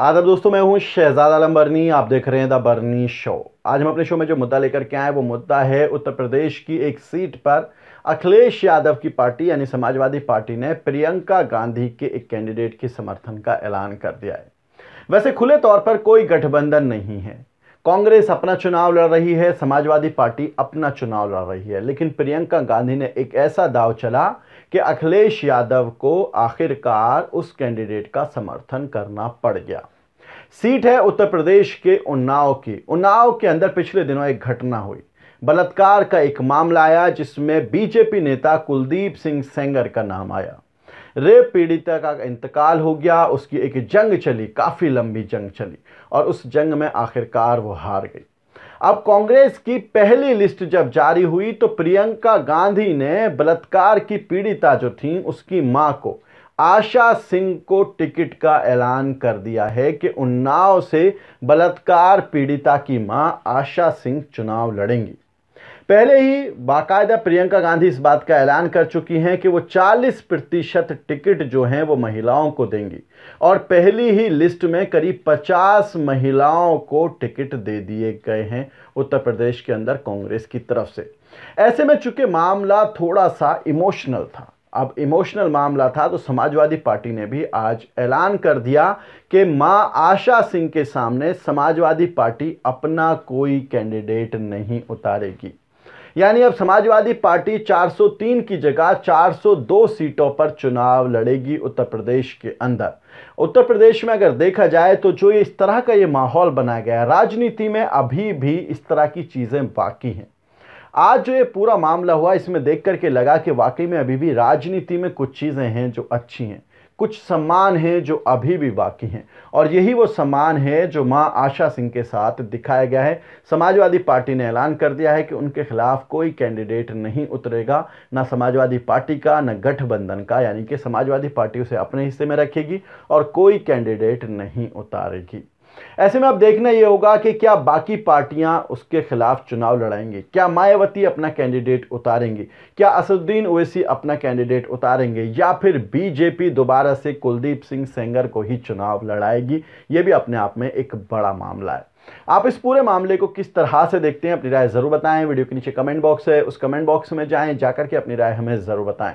आदर दोस्तों मैं हूं शहजाद आलम बर्नी आप देख रहे हैं द बर्नी शो आज हम अपने शो में जो मुद्दा लेकर के आए वो मुद्दा है उत्तर प्रदेश की एक सीट पर अखिलेश यादव की पार्टी यानी समाजवादी पार्टी ने प्रियंका गांधी के एक कैंडिडेट के समर्थन का ऐलान कर दिया है वैसे खुले तौर पर कोई गठबंधन नहीं है कांग्रेस अपना चुनाव लड़ रही है समाजवादी पार्टी अपना चुनाव लड़ रही है लेकिन प्रियंका गांधी ने एक ऐसा दाव चला कि अखिलेश यादव को आखिरकार उस कैंडिडेट का समर्थन करना पड़ गया सीट है उत्तर प्रदेश के उन्नाव की उन्नाव के अंदर पिछले दिनों एक घटना हुई बलात्कार का एक मामला आया जिसमें बीजेपी नेता कुलदीप सिंह सेंगर का नाम आया रेप पीड़िता का इंतकाल हो गया उसकी एक जंग चली काफ़ी लंबी जंग चली और उस जंग में आखिरकार वो हार गई अब कांग्रेस की पहली लिस्ट जब जारी हुई तो प्रियंका गांधी ने बलात्कार की पीड़िता जो थी उसकी मां को आशा सिंह को टिकट का ऐलान कर दिया है कि उन्नाव से बलात्कार पीड़िता की मां आशा सिंह चुनाव लड़ेंगी पहले ही बाकायदा प्रियंका गांधी इस बात का ऐलान कर चुकी हैं कि वो 40 प्रतिशत टिकट जो हैं वो महिलाओं को देंगी और पहली ही लिस्ट में करीब 50 महिलाओं को टिकट दे दिए गए हैं उत्तर प्रदेश के अंदर कांग्रेस की तरफ से ऐसे में चूंकि मामला थोड़ा सा इमोशनल था अब इमोशनल मामला था तो समाजवादी पार्टी ने भी आज ऐलान कर दिया कि मां आशा सिंह के सामने समाजवादी पार्टी अपना कोई कैंडिडेट नहीं उतारेगी यानी अब समाजवादी पार्टी 403 की जगह 402 सीटों पर चुनाव लड़ेगी उत्तर प्रदेश के अंदर उत्तर प्रदेश में अगर देखा जाए तो जो इस तरह का ये माहौल बनाया गया है राजनीति में अभी भी इस तरह की चीज़ें बाकी हैं आज जो ये पूरा मामला हुआ इसमें देख करके लगा कि वाकई में अभी भी राजनीति में कुछ चीज़ें हैं जो अच्छी हैं कुछ सम्मान हैं जो अभी भी बाकी हैं और यही वो सम्मान है जो मां आशा सिंह के साथ दिखाया गया है समाजवादी पार्टी ने ऐलान कर दिया है कि उनके खिलाफ कोई कैंडिडेट नहीं उतरेगा ना समाजवादी पार्टी का ना गठबंधन का यानी कि समाजवादी पार्टी उसे अपने हिस्से में रखेगी और कोई कैंडिडेट नहीं उतारेगी ऐसे में अब देखना यह होगा कि क्या बाकी पार्टियां उसके खिलाफ चुनाव लड़ाएंगी क्या मायावती अपना कैंडिडेट उतारेंगी क्या असदुद्दीन ओवैसी अपना कैंडिडेट उतारेंगे या फिर बीजेपी दोबारा से कुलदीप सिंह सेंगर को ही चुनाव लड़ाएगी ये भी अपने आप में एक बड़ा मामला है आप इस पूरे मामले को किस तरह से देखते हैं अपनी राय ज़रूर बताएं वीडियो के नीचे कमेंट बॉक्स है उस कमेंट बॉक्स में जाएं जाकर के अपनी राय हमें ज़रूर बताएं